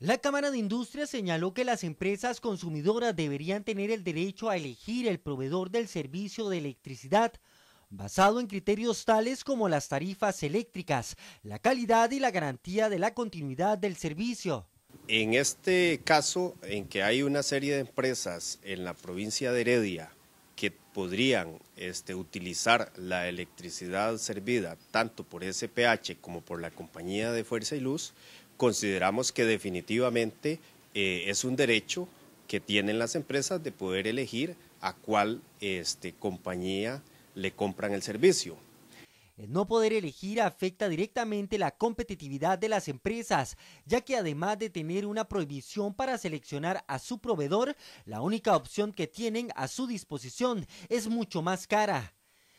La Cámara de Industria señaló que las empresas consumidoras deberían tener el derecho a elegir el proveedor del servicio de electricidad basado en criterios tales como las tarifas eléctricas, la calidad y la garantía de la continuidad del servicio. En este caso, en que hay una serie de empresas en la provincia de Heredia que podrían este, utilizar la electricidad servida tanto por SPH como por la compañía de Fuerza y Luz, consideramos que definitivamente eh, es un derecho que tienen las empresas de poder elegir a cuál este, compañía le compran el servicio. no poder elegir afecta directamente la competitividad de las empresas, ya que además de tener una prohibición para seleccionar a su proveedor, la única opción que tienen a su disposición es mucho más cara.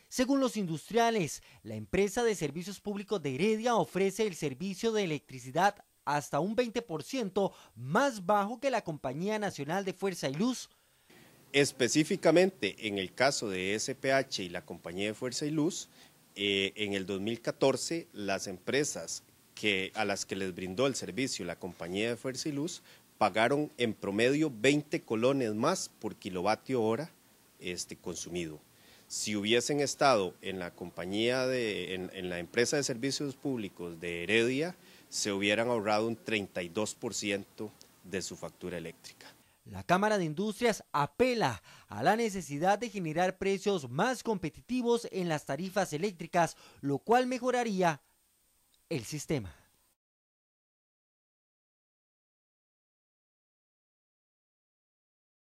Según los industriales, la empresa de servicios públicos de Heredia ofrece el servicio de electricidad hasta un 20% más bajo que la Compañía Nacional de Fuerza y Luz. Específicamente en el caso de SPH y la Compañía de Fuerza y Luz, eh, en el 2014 las empresas a las que les brindó el servicio la Compañía de Fuerza y Luz pagaron en promedio 20 colones más por kilovatio hora este, consumido si hubiesen estado en la compañía, de, en, la empresa de servicios públicos de Heredia, se hubieran ahorrado un 32% de su factura eléctrica. La Cámara de Industrias apela a la necesidad de generar precios más competitivos en las tarifas eléctricas, lo cual mejoraría el sistema.